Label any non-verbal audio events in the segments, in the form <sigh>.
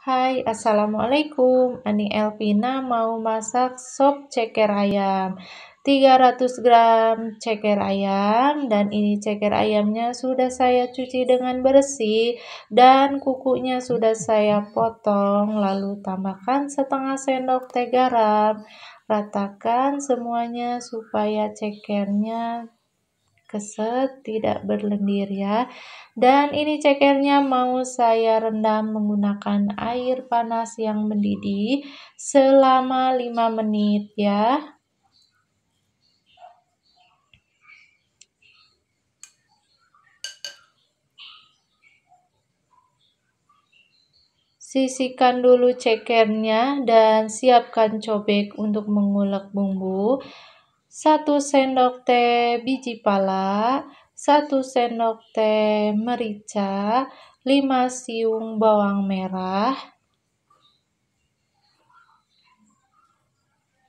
Hai, Assalamualaikum. Ani Elvina mau masak sop ceker ayam. 300 gram ceker ayam dan ini ceker ayamnya sudah saya cuci dengan bersih dan kukunya sudah saya potong lalu tambahkan setengah sendok teh garam. Ratakan semuanya supaya cekernya keset, tidak berlendir ya. Dan ini cekernya mau saya rendam menggunakan air panas yang mendidih selama 5 menit ya. Sisikan dulu cekernya dan siapkan cobek untuk mengulek bumbu. 1 sendok teh biji pala, 1 sendok teh merica, 5 siung bawang merah,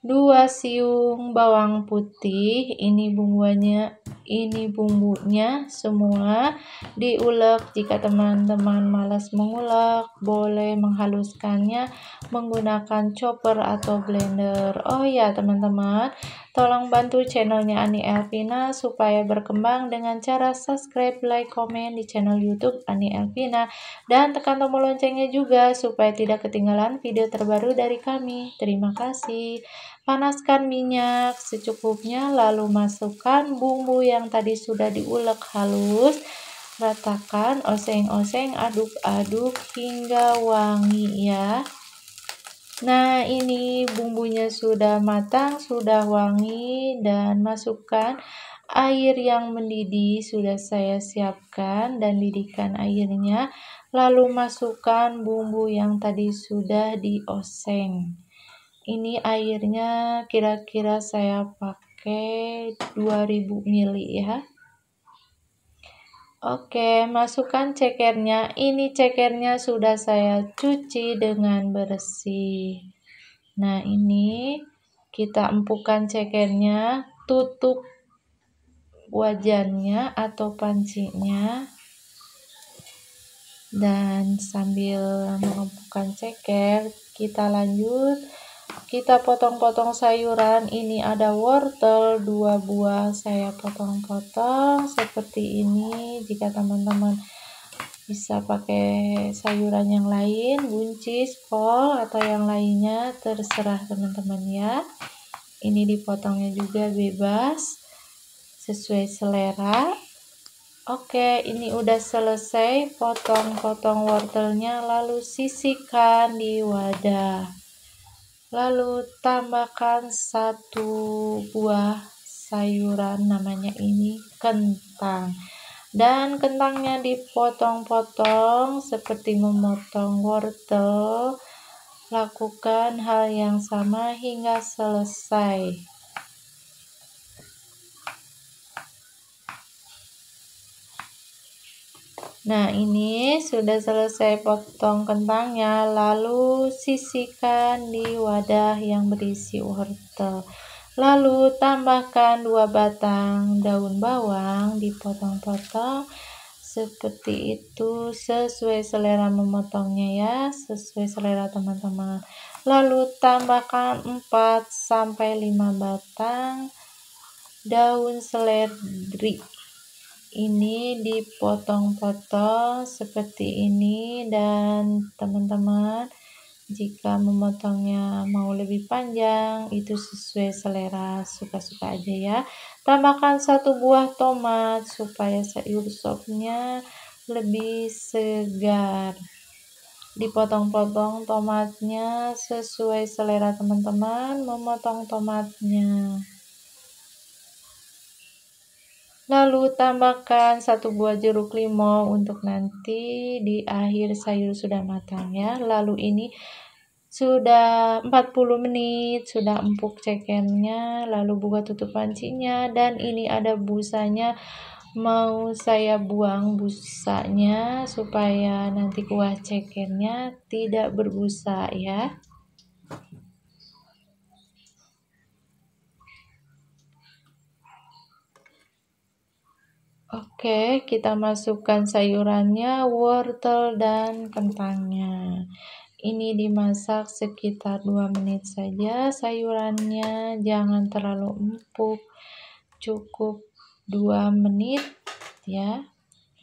2 siung bawang putih, ini bumbunya, ini bumbunya semua diulek. Jika teman-teman malas mengulek, boleh menghaluskannya menggunakan chopper atau blender. Oh ya, teman-teman, Tolong bantu channelnya Ani Elvina supaya berkembang dengan cara subscribe, like, komen di channel YouTube Ani Elvina dan tekan tombol loncengnya juga supaya tidak ketinggalan video terbaru dari kami. Terima kasih. Panaskan minyak secukupnya lalu masukkan bumbu yang tadi sudah diulek halus. Ratakan oseng-oseng aduk-aduk hingga wangi ya. Nah, ini bumbunya sudah matang, sudah wangi, dan masukkan air yang mendidih sudah saya siapkan dan didihkan airnya. Lalu masukkan bumbu yang tadi sudah dioseng. Ini airnya kira-kira saya pakai 2000 ml ya. Oke, masukkan cekernya. Ini cekernya sudah saya cuci dengan bersih. Nah, ini kita empukkan cekernya, tutup wajannya atau pancinya. Dan sambil mengempukkan ceker, kita lanjut kita potong-potong sayuran ini ada wortel dua buah saya potong-potong seperti ini jika teman-teman bisa pakai sayuran yang lain buncis, kol atau yang lainnya terserah teman-teman ya ini dipotongnya juga bebas sesuai selera oke ini udah selesai potong-potong wortelnya lalu sisihkan di wadah lalu tambahkan satu buah sayuran namanya ini kentang dan kentangnya dipotong-potong seperti memotong wortel lakukan hal yang sama hingga selesai Nah, ini sudah selesai potong kentangnya, lalu sisihkan di wadah yang berisi wortel. Lalu tambahkan dua batang daun bawang dipotong-potong seperti itu sesuai selera memotongnya ya, sesuai selera teman-teman. Lalu tambahkan 4 sampai 5 batang daun seledri ini dipotong-potong seperti ini dan teman-teman jika memotongnya mau lebih panjang itu sesuai selera suka-suka aja ya tambahkan satu buah tomat supaya sayur sopnya lebih segar dipotong-potong tomatnya sesuai selera teman-teman memotong tomatnya Lalu tambahkan satu buah jeruk limau untuk nanti di akhir sayur sudah matang ya. Lalu ini sudah 40 menit, sudah empuk cekennya, lalu buka tutup pancinya dan ini ada busanya mau saya buang busanya supaya nanti kuah cekernya tidak berbusa ya. Oke, kita masukkan sayurannya, wortel, dan kentangnya. Ini dimasak sekitar 2 menit saja. Sayurannya jangan terlalu empuk, cukup 2 menit ya.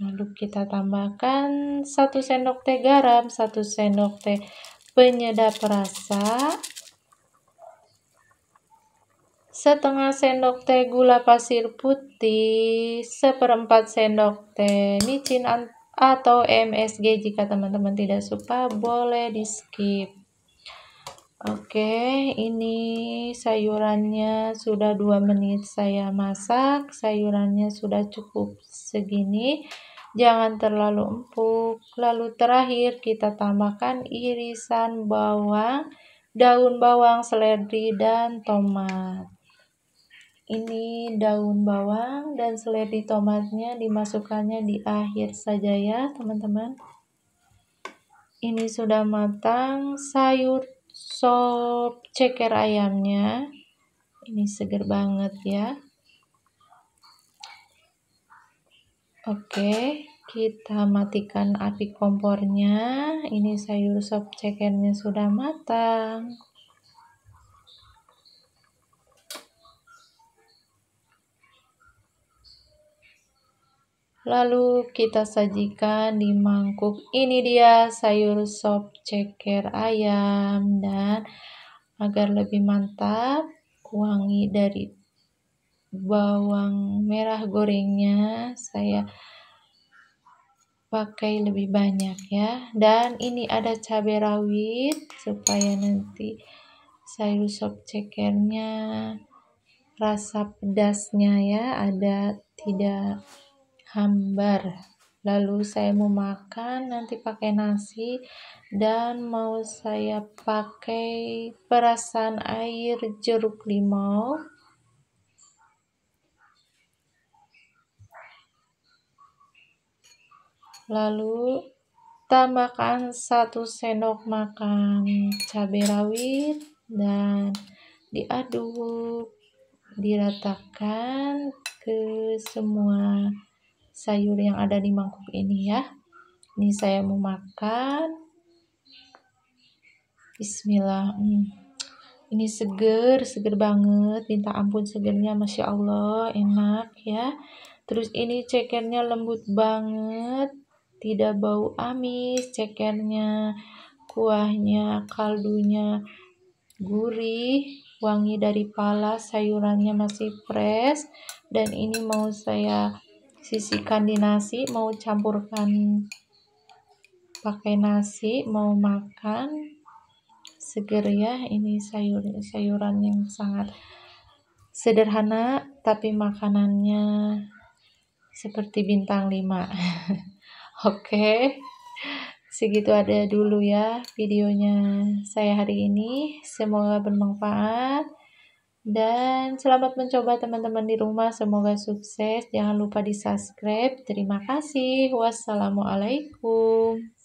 Lalu kita tambahkan 1 sendok teh garam, 1 sendok teh penyedap rasa, setengah sendok teh gula pasir putih, seperempat sendok teh micin atau MSG jika teman-teman tidak suka boleh di skip. Oke, ini sayurannya sudah 2 menit saya masak. Sayurannya sudah cukup segini. Jangan terlalu empuk. Lalu terakhir kita tambahkan irisan bawang, daun bawang seledri dan tomat ini daun bawang dan seledri tomatnya dimasukkannya di akhir saja ya teman-teman ini sudah matang sayur sop ceker ayamnya ini seger banget ya oke kita matikan api kompornya ini sayur sop cekernya sudah matang Lalu kita sajikan di mangkuk. Ini dia sayur sop ceker ayam dan agar lebih mantap, wangi dari bawang merah gorengnya saya pakai lebih banyak ya. Dan ini ada cabai rawit supaya nanti sayur sop cekernya rasa pedasnya ya ada tidak hambar. Lalu saya mau makan nanti pakai nasi dan mau saya pakai perasan air jeruk limau. Lalu tambahkan satu sendok makan cabai rawit dan diaduk diratakan ke semua sayur yang ada di mangkuk ini ya ini saya mau makan bismillah hmm. ini seger seger banget minta ampun segernya masya allah enak ya terus ini cekernya lembut banget tidak bau amis cekernya kuahnya kaldunya gurih wangi dari pala sayurannya masih fresh dan ini mau saya sisihkan di nasi mau campurkan pakai nasi mau makan seger ya ini sayur sayuran yang sangat sederhana tapi makanannya seperti bintang 5 <laughs> oke segitu ada dulu ya videonya saya hari ini semoga bermanfaat dan selamat mencoba teman-teman di rumah. Semoga sukses. Jangan lupa di subscribe. Terima kasih. Wassalamualaikum.